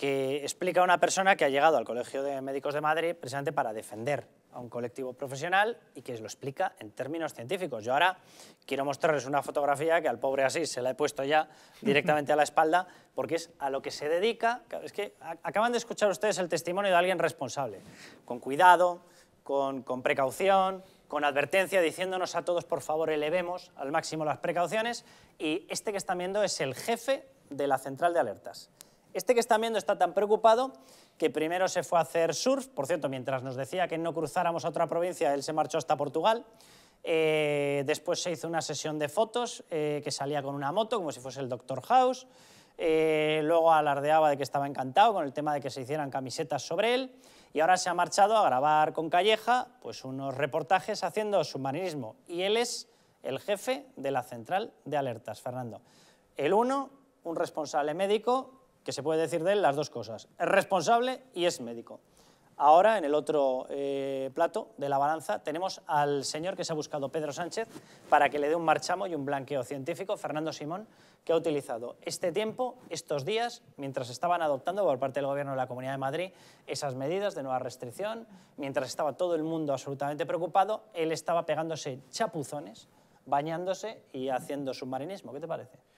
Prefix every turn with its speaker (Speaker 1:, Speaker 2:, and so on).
Speaker 1: que explica una persona que ha llegado al Colegio de Médicos de Madrid precisamente para defender a un colectivo profesional y que lo explica en términos científicos. Yo ahora quiero mostrarles una fotografía que al pobre Asís se la he puesto ya directamente a la espalda porque es a lo que se dedica. Es que acaban de escuchar ustedes el testimonio de alguien responsable, con cuidado, con, con precaución, con advertencia diciéndonos a todos por favor elevemos al máximo las precauciones y este que están viendo es el jefe de la central de alertas. Este que está viendo está tan preocupado que primero se fue a hacer surf, por cierto, mientras nos decía que no cruzáramos a otra provincia, él se marchó hasta Portugal, eh, después se hizo una sesión de fotos eh, que salía con una moto, como si fuese el Doctor House, eh, luego alardeaba de que estaba encantado con el tema de que se hicieran camisetas sobre él, y ahora se ha marchado a grabar con Calleja pues unos reportajes haciendo submarinismo, y él es el jefe de la central de alertas, Fernando. El uno, un responsable médico que se puede decir de él las dos cosas. Es responsable y es médico. Ahora, en el otro eh, plato de la balanza, tenemos al señor que se ha buscado Pedro Sánchez para que le dé un marchamo y un blanqueo científico, Fernando Simón, que ha utilizado este tiempo, estos días, mientras estaban adoptando por parte del Gobierno de la Comunidad de Madrid esas medidas de nueva restricción, mientras estaba todo el mundo
Speaker 2: absolutamente preocupado, él estaba pegándose chapuzones, bañándose y haciendo submarinismo. ¿Qué te parece?